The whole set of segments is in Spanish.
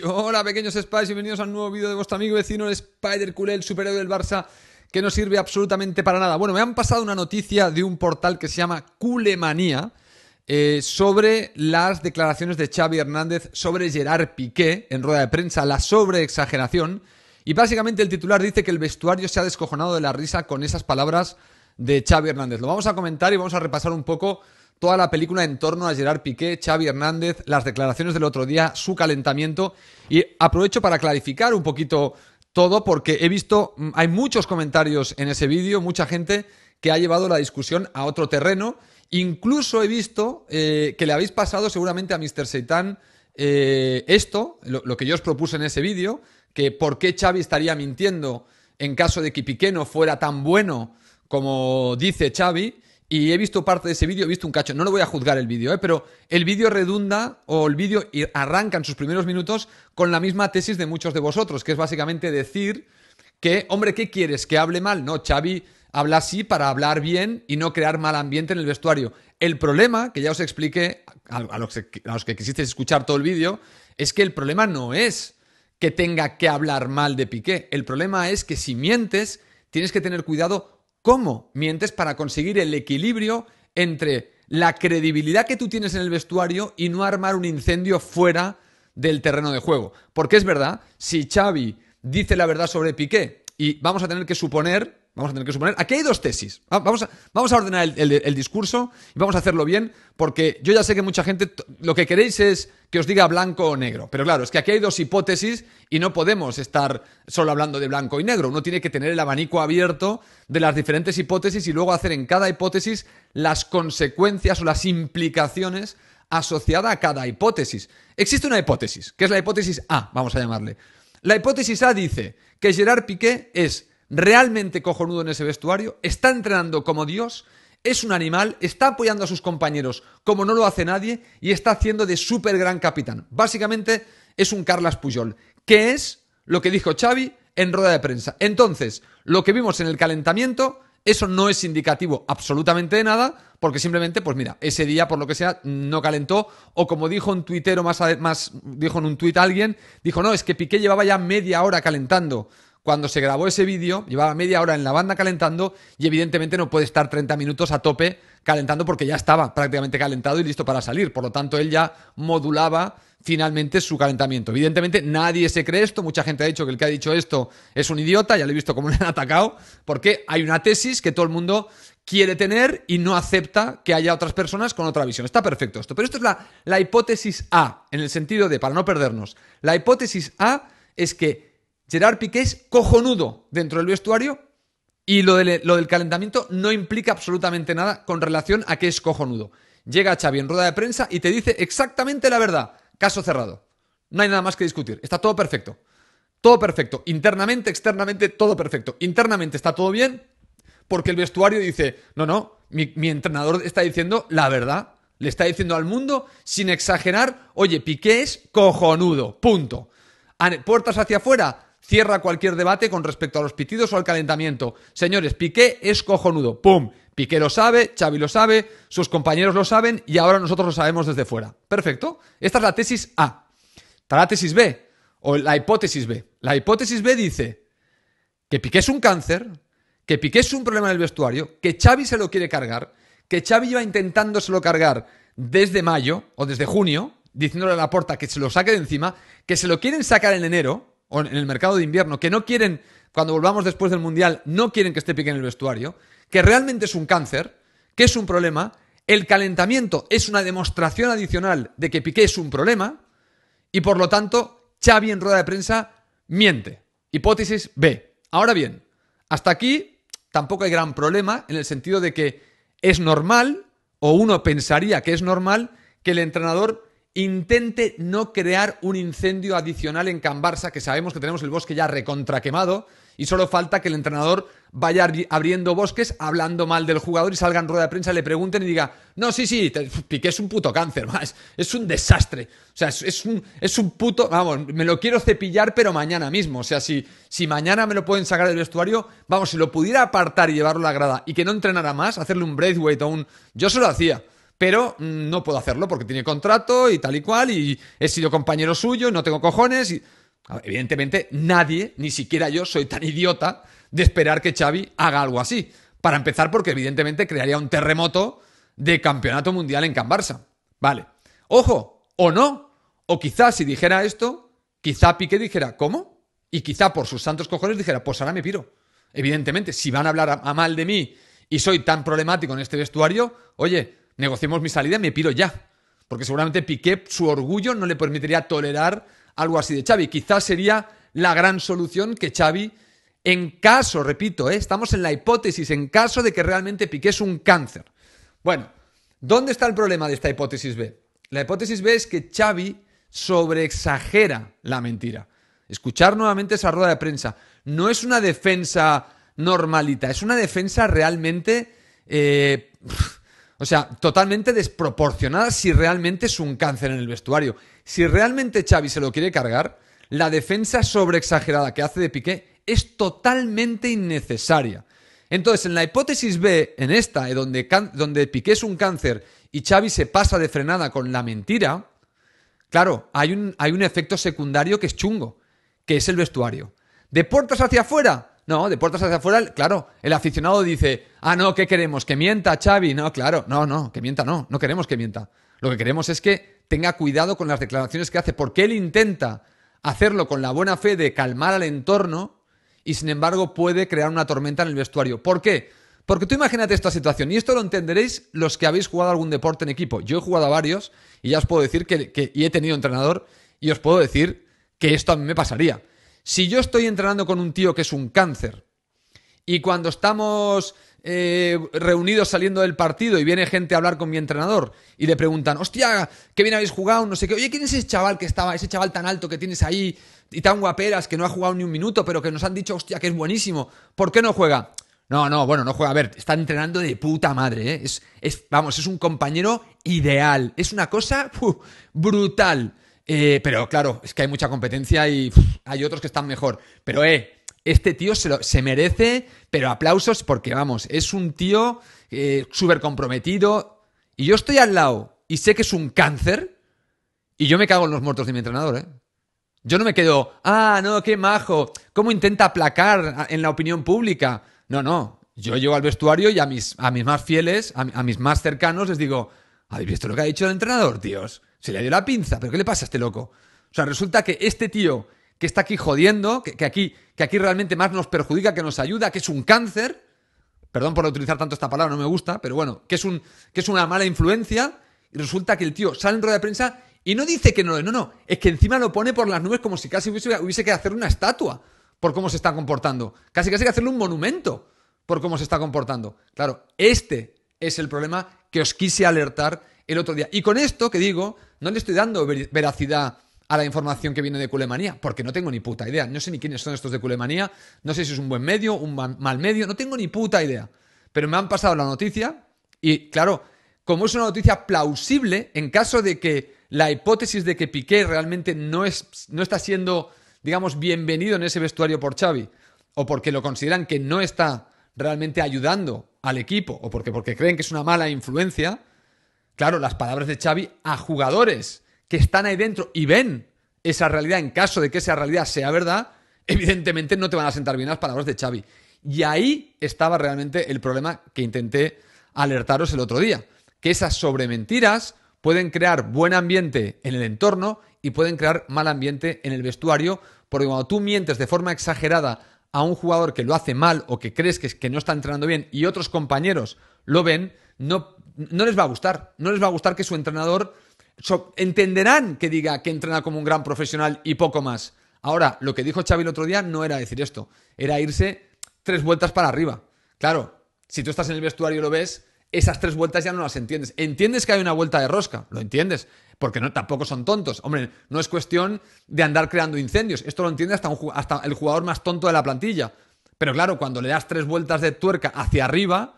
Hola pequeños Spies, bienvenidos a un nuevo vídeo de vuestro amigo vecino el Spider Culé, el superhéroe del Barça, que no sirve absolutamente para nada. Bueno, me han pasado una noticia de un portal que se llama Culemanía eh, sobre las declaraciones de Xavi Hernández sobre Gerard Piqué en rueda de prensa, la sobreexageración. Y básicamente el titular dice que el vestuario se ha descojonado de la risa con esas palabras de Xavi Hernández. Lo vamos a comentar y vamos a repasar un poco toda la película en torno a Gerard Piqué, Xavi Hernández, las declaraciones del otro día, su calentamiento. Y aprovecho para clarificar un poquito todo porque he visto, mm, hay muchos comentarios en ese vídeo, mucha gente que ha llevado la discusión a otro terreno. Incluso he visto eh, que le habéis pasado seguramente a Mr. Seitan eh, esto, lo, lo, que yo os propuse en ese vídeo, que por qué Xavi estaría mintiendo en caso de que Piqué no fuera tan bueno como dice Xavi y he visto parte de ese vídeo, he visto un cacho. No lo voy a juzgar el vídeo, ¿eh? pero el vídeo redunda o el vídeo arranca en sus primeros minutos con la misma tesis de muchos de vosotros, que es básicamente decir que, hombre, ¿qué quieres? ¿Que hable mal? No, Xavi habla así para hablar bien y no crear mal ambiente en el vestuario. El problema, que ya os expliqué a los que, a los que quisisteis escuchar todo el vídeo, es que el problema no es que tenga que hablar mal de Piqué. El problema es que si mientes, tienes que tener cuidado cómo mientes para conseguir el equilibrio entre la credibilidad que tú tienes en el vestuario y no armar un incendio fuera del terreno de juego. Porque es verdad, si Xavi dice la verdad sobre Piqué, y vamos a tener que suponer Vamos a tener que suponer. Aquí hay dos tesis. Vamos a, vamos a ordenar el, el, discurso y vamos a hacerlo bien, porque yo ya sé que mucha gente lo que queréis es que os diga blanco o negro. Pero claro, es que aquí hay dos hipótesis y no podemos estar solo hablando de blanco y negro. Uno tiene que tener el abanico abierto de las diferentes hipótesis y luego hacer en cada hipótesis las consecuencias o las implicaciones asociadas a cada hipótesis. Existe una hipótesis, que es la hipótesis A, vamos a llamarle. La hipótesis A dice que Gerard Piqué es realmente cojonudo en ese vestuario, está entrenando como Dios, es un animal, está apoyando a sus compañeros como no lo hace nadie y está haciendo de súper gran capitán. Básicamente es un Carlas Puyol, que es lo que dijo Xavi en rueda de prensa. Entonces, lo que vimos en el calentamiento, eso no es indicativo absolutamente de nada, porque simplemente, pues mira, ese día, por lo que sea, no calentó, o como dijo un tuitero más, más dijo en un tuit alguien, dijo, no, es que Piqué llevaba ya media hora calentando cuando se grabó ese vídeo, llevaba media hora en la banda calentando y evidentemente no puede estar 30 minutos a tope calentando porque ya estaba prácticamente calentado y listo para salir. Por lo tanto, él ya modulaba finalmente su calentamiento. Evidentemente, nadie se cree esto. Mucha gente ha dicho que el que ha dicho esto es un idiota. Ya lo he visto cómo le han atacado. Porque hay una tesis que todo el mundo quiere tener y no acepta que haya otras personas con otra visión. Está perfecto esto. Pero esto es la, la hipótesis A, en el sentido de, para no perdernos, la hipótesis A es que Gerard Piqué es cojonudo dentro del vestuario y lo del, calentamiento no implica absolutamente nada con relación a que es cojonudo. Llega Xavi en rueda de prensa y te dice exactamente la verdad. Caso cerrado. No hay nada más que discutir. Está todo perfecto. Todo perfecto. Internamente, externamente, todo perfecto. Internamente está todo bien porque el vestuario dice, no, no, mi, entrenador está diciendo la verdad. Le está diciendo al mundo, sin exagerar, oye, Piqué es cojonudo. Punto. puertas hacia afuera, cierra cualquier debate con respecto a los pitidos o al calentamiento. Señores, Piqué es cojonudo. ¡Pum! Piqué lo sabe, Xavi lo sabe, sus compañeros lo saben y ahora nosotros lo sabemos desde fuera. Perfecto. Esta es la tesis A. Está la tesis B o la hipótesis B. La hipótesis B dice que Piqué es un cáncer, que Piqué es un problema del vestuario, que Xavi se lo quiere cargar, que Xavi va intentándoselo cargar desde mayo o desde junio, diciéndole a la porta que se lo saque de encima, que se lo quieren sacar en enero o en el mercado de invierno, que no quieren, cuando volvamos después del Mundial, no quieren que esté Piqué en el vestuario, que realmente es un cáncer, que es un problema, el calentamiento es una demostración adicional de que Piqué es un problema, y por lo tanto, Xavi en rueda de prensa miente. Hipótesis B. Ahora bien, hasta aquí tampoco hay gran problema en el sentido de que es normal, o uno pensaría que es normal, que el entrenador intente no crear un incendio adicional en Can que sabemos que tenemos el bosque ya recontraquemado y solo falta que el entrenador vaya abriendo bosques, hablando mal del jugador y salga en rueda de prensa, le pregunten y diga, no, sí, sí, Piqué es un puto cáncer, es un desastre. O sea, es, un, puto, vamos, me lo quiero cepillar, pero mañana mismo. O sea, si, si mañana me lo pueden sacar del vestuario, vamos, si lo pudiera apartar y llevarlo a la grada y que no entrenara más, hacerle un Braithwaite o un... Yo se lo hacía pero mm, no puedo hacerlo porque tiene contrato y tal y cual, y he sido compañero suyo, no tengo cojones. Y... Evidentemente, nadie, ni siquiera yo, soy tan idiota de esperar que Xavi haga algo así. Para empezar, porque evidentemente crearía un terremoto de campeonato mundial en Can Barça. Vale. Ojo, o no. O quizá si dijera esto, quizá Piqué dijera, ¿cómo? Y quizá por sus santos cojones dijera, pues ahora me piro. Evidentemente, si van a hablar a mal de mí y soy tan problemático en este vestuario, oye, negociemos mi salida y me piro ya. Porque seguramente Piqué, su orgullo no le permitiría tolerar algo así de Xavi. Quizás sería la gran solución que Xavi, en caso, repito, ¿eh? estamos en la hipótesis, en caso de que realmente Piqué es un cáncer. Bueno, ¿dónde está el problema de esta hipótesis B? La hipótesis B es que Xavi sobreexagera la mentira. Escuchar nuevamente esa rueda de prensa. No es una defensa normalita, es una defensa realmente... Eh, o sea, totalmente desproporcionada si realmente es un cáncer en el vestuario. Si realmente Xavi se lo quiere cargar, la defensa sobreexagerada que hace de Piqué es totalmente innecesaria. Entonces, en la hipótesis B, en esta, donde, donde Piqué es un cáncer y Xavi se pasa de frenada con la mentira, claro, hay un, hay un efecto secundario que es chungo, que es el vestuario. ¿De puertas hacia afuera? No, de puertas hacia afuera, claro, el aficionado dice, ah, no, ¿qué queremos? ¿Que mienta Xavi? No, claro, no, no, que mienta no, no queremos que mienta. Lo que queremos es que tenga cuidado con las declaraciones que hace, porque él intenta hacerlo con la buena fe de calmar al entorno y sin embargo puede crear una tormenta en el vestuario. ¿Por qué? Porque tú imagínate esta situación, y esto lo entenderéis los que habéis jugado algún deporte en equipo. Yo he jugado a varios y ya os puedo decir que, que y he tenido entrenador y os puedo decir que esto a mí me pasaría. Si yo estoy entrenando con un tío que es un cáncer y cuando estamos eh, reunidos saliendo del partido y viene gente a hablar con mi entrenador y le preguntan, hostia, qué bien habéis jugado, no sé qué, oye, ¿quién es ese chaval que estaba, ese chaval tan alto que tienes ahí y tan guaperas que no ha jugado ni un minuto, pero que nos han dicho, hostia, que es buenísimo, ¿por qué no juega? No, no, bueno, no juega. A ver, está entrenando de puta madre, ¿eh? Es, vamos, es un compañero ideal. Es una cosa brutal. Eh, pero claro, es que hay mucha competencia y hay otros que están mejor. Pero eh, este tío se, merece, pero aplausos porque vamos, es un tío eh, súper comprometido. Y yo estoy al lado y sé que es un cáncer y yo me cago en los muertos de mi entrenador, ¿eh? Yo no me quedo, ah, no, qué majo, cómo intenta aplacar en la opinión pública. No, no, yo llego al vestuario y a mis, a mis más fieles, a mis más cercanos, les digo, ¿Habéis visto lo que ha dicho el entrenador, tíos? Se le ha la pinza, pero ¿qué le pasa a este loco? O sea, resulta que este tío que está aquí jodiendo, que, aquí, que aquí realmente más nos perjudica que nos ayuda, que es un cáncer, perdón por utilizar tanto esta palabra, no me gusta, pero bueno, que es, un, que es una mala influencia, y resulta que el tío sale en rueda de prensa y no dice que no, no, no, es que encima lo pone por las nubes como si casi hubiese, que hacer una estatua por cómo se está comportando, casi casi que hacerle un monumento por cómo se está comportando. Claro, este es el problema que os quise alertar el otro día. Y con esto que digo, no le estoy dando veracidad a la información que viene de Culemanía, porque no tengo ni puta idea. No sé ni quiénes son estos de Culemanía, no sé si es un buen medio, un mal medio, no tengo ni puta idea. Pero me han pasado la noticia y, claro, como es una noticia plausible, en caso de que la hipótesis de que Piqué realmente no, es, no está siendo, digamos, bienvenido en ese vestuario por Xavi, o porque lo consideran que no está realmente ayudando al equipo o porque, porque creen que es una mala influencia, claro, las palabras de Xavi a jugadores que están ahí dentro y ven esa realidad, en caso de que esa realidad sea verdad, evidentemente no te van a sentar bien las palabras de Xavi. Y ahí estaba realmente el problema que intenté alertaros el otro día, que esas sobrementiras pueden crear buen ambiente en el entorno y pueden crear mal ambiente en el vestuario, porque cuando tú mientes de forma exagerada a un jugador que lo hace mal o que crees que, que no está entrenando bien y otros compañeros lo ven, no, no les va a gustar. No les va a gustar que su entrenador entenderán que diga que entrena como un gran profesional y poco más. Ahora, lo que dijo Xavi el otro día no era decir esto, era irse tres vueltas para arriba. Claro, si tú estás en el vestuario y lo ves, esas tres vueltas ya no las entiendes. Entiendes que hay una vuelta de rosca, lo entiendes porque no, tampoco son tontos. Hombre, no es cuestión de andar creando incendios. Esto lo entiende hasta, el jugador más tonto de la plantilla. Pero claro, cuando le das tres vueltas de tuerca hacia arriba,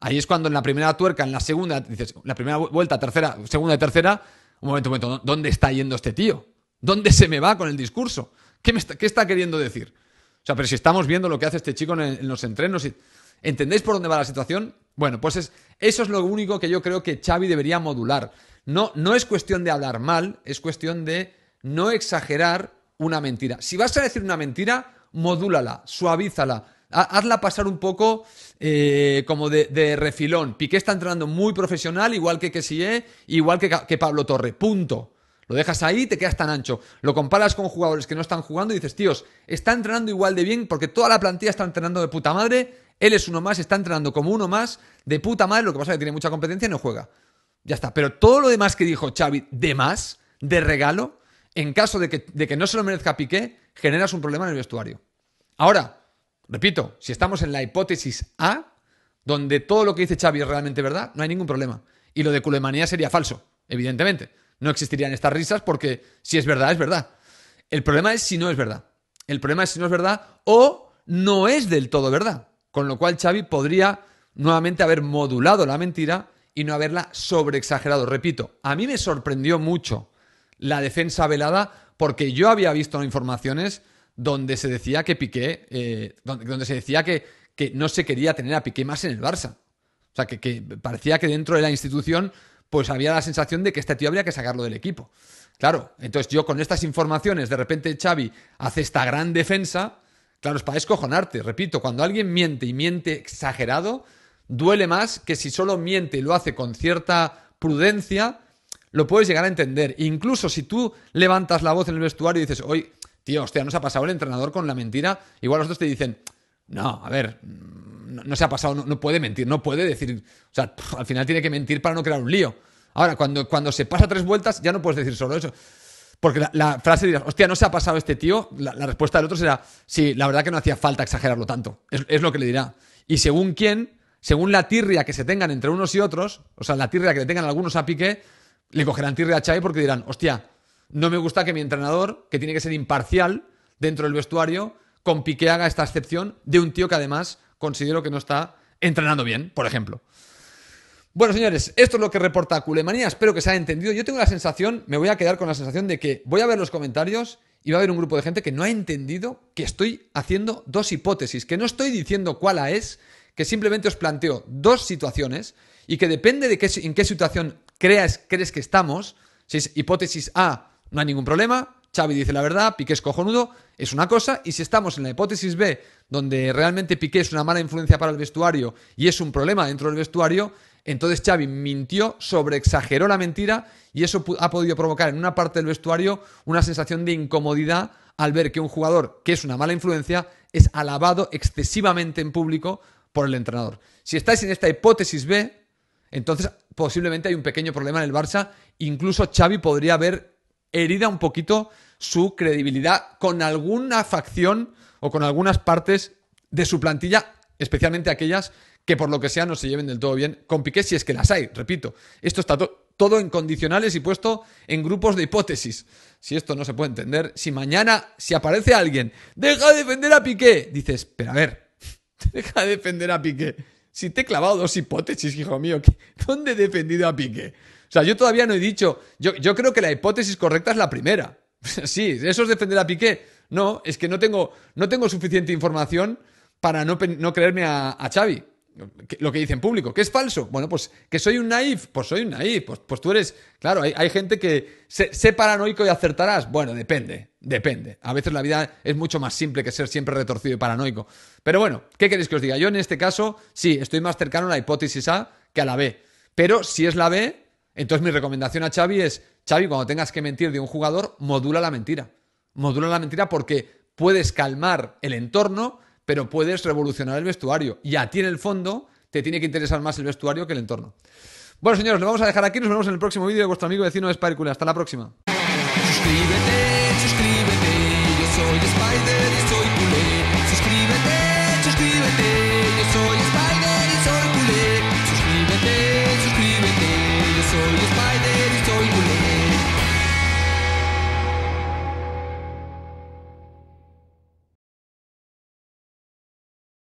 ahí es cuando en la primera tuerca, en la segunda, dices, la primera vuelta, tercera, segunda y tercera, un momento, un momento, ¿dónde está yendo este tío? ¿Dónde se me va con el discurso? ¿Qué, está, queriendo decir? O sea, pero si estamos viendo lo que hace este chico en, los entrenos, y, ¿entendéis por dónde va la situación? Bueno, pues eso es lo único que yo creo que Xavi debería modular. No, es cuestión de hablar mal, es cuestión de no exagerar una mentira. Si vas a decir una mentira, modúlala, suavízala, hazla pasar un poco eh, como de, refilón. Piqué está entrenando muy profesional, igual que Kessie, ¿eh? igual que, que Pablo Torre. Punto. Lo dejas ahí y te quedas tan ancho. Lo comparas con jugadores que no están jugando y dices, tíos, está entrenando igual de bien porque toda la plantilla está entrenando de puta madre. Él es uno más, está entrenando como uno más, de puta madre. Lo que pasa es que tiene mucha competencia y no juega. Ya está. Pero todo lo demás que dijo Xavi, de más, de regalo, en caso de que, no se lo merezca Piqué, generas un problema en el vestuario. Ahora, repito, si estamos en la hipótesis A, donde todo lo que dice Xavi es realmente verdad, no hay ningún problema. Y lo de culemanía sería falso, evidentemente. No existirían estas risas porque si es verdad, es verdad. El problema es si no es verdad. El problema es si no es verdad o no es del todo verdad. Con lo cual Xavi podría nuevamente haber modulado la mentira y no haberla sobreexagerado. Repito, a mí me sorprendió mucho la defensa velada porque yo había visto informaciones donde se decía que Piqué, eh, donde, se decía que, que, no se quería tener a Piqué más en el Barça. O sea, que, parecía que dentro de la institución pues había la sensación de que este tío habría que sacarlo del equipo. Claro, entonces yo con estas informaciones, de repente Xavi hace esta gran defensa, claro, es para escojonarte, repito, cuando alguien miente y miente exagerado, duele más que si solo miente y lo hace con cierta prudencia, lo puedes llegar a entender. Incluso si tú levantas la voz en el vestuario y dices, hoy, tío, hostia, nos ha pasado el entrenador con la mentira, igual los otros te dicen, no, a ver, mm, no, se ha pasado, no, puede mentir, no puede decir, o sea, al final tiene que mentir para no crear un lío. Ahora, cuando, cuando se pasa tres vueltas, ya no puedes decir solo eso. Porque la, frase dirás, hostia, no se ha pasado este tío, la, respuesta del otro será, sí, la verdad que no hacía falta exagerarlo tanto. es lo que le dirá. Y según quién, según la tirria que se tengan entre unos y otros, o sea, la tirria que le tengan algunos a Piqué, le cogerán tirria a Xavi porque dirán, hostia, no me gusta que mi entrenador, que tiene que ser imparcial dentro del vestuario, con Piqué haga esta excepción de un tío que además considero que no está entrenando bien, por ejemplo. Bueno, señores, esto es lo que reporta Culemanía. Espero que se haya entendido. Yo tengo la sensación, me voy a quedar con la sensación de que voy a ver los comentarios y va a haber un grupo de gente que no ha entendido que estoy haciendo dos hipótesis, que no estoy diciendo cuál es, que simplemente os planteo dos situaciones y que depende de qué, en qué situación creas, crees que estamos, si es hipótesis A, no hay ningún problema, Xavi dice la verdad, Piqué es cojonudo, es una cosa, y si estamos en la hipótesis B, donde realmente Piqué es una mala influencia para el vestuario y es un problema dentro del vestuario, entonces Xavi mintió, sobreexageró la mentira y eso ha podido provocar en una parte del vestuario una sensación de incomodidad al ver que un jugador que es una mala influencia es alabado excesivamente en público por el entrenador. Si estáis en esta hipótesis B, entonces posiblemente hay un pequeño problema en el Barça. Incluso Xavi podría haber herida un poquito su credibilidad con alguna facción o con algunas partes de su plantilla, especialmente aquellas que por lo que sea no se lleven del todo bien con Piqué, si es que las hay, repito. Esto está todo en condicionales y puesto en grupos de hipótesis. Si esto no se puede entender, si mañana, si aparece alguien, deja de defender a Piqué, dices, pero a ver, Deja de defender a Piqué. Si te he clavado dos hipótesis, hijo mío, ¿dónde he defendido a Piqué? O sea, yo todavía no he dicho. Yo, creo que la hipótesis correcta es la primera. sí, eso es defender a Piqué. No, es que no tengo, no tengo suficiente información para no, no creerme a, a Xavi lo que en público, que es falso. Bueno, pues que soy un naif, pues soy un naif, pues, pues tú eres, claro, hay, gente que sé, sé, paranoico y acertarás. Bueno, depende, depende. A veces la vida es mucho más simple que ser siempre retorcido y paranoico. Pero bueno, ¿qué queréis que os diga? Yo en este caso, sí, estoy más cercano a la hipótesis A que a la B. Pero si es la B, entonces mi recomendación a Xavi es, Xavi, cuando tengas que mentir de un jugador, modula la mentira. Modula la mentira porque puedes calmar el entorno pero puedes revolucionar el vestuario. Y a ti en el fondo te tiene que interesar más el vestuario que el entorno. Bueno, señores, lo vamos a dejar aquí. Nos vemos en el próximo vídeo de vuestro amigo vecino de Sparkle. Hasta la próxima. Suscríbete.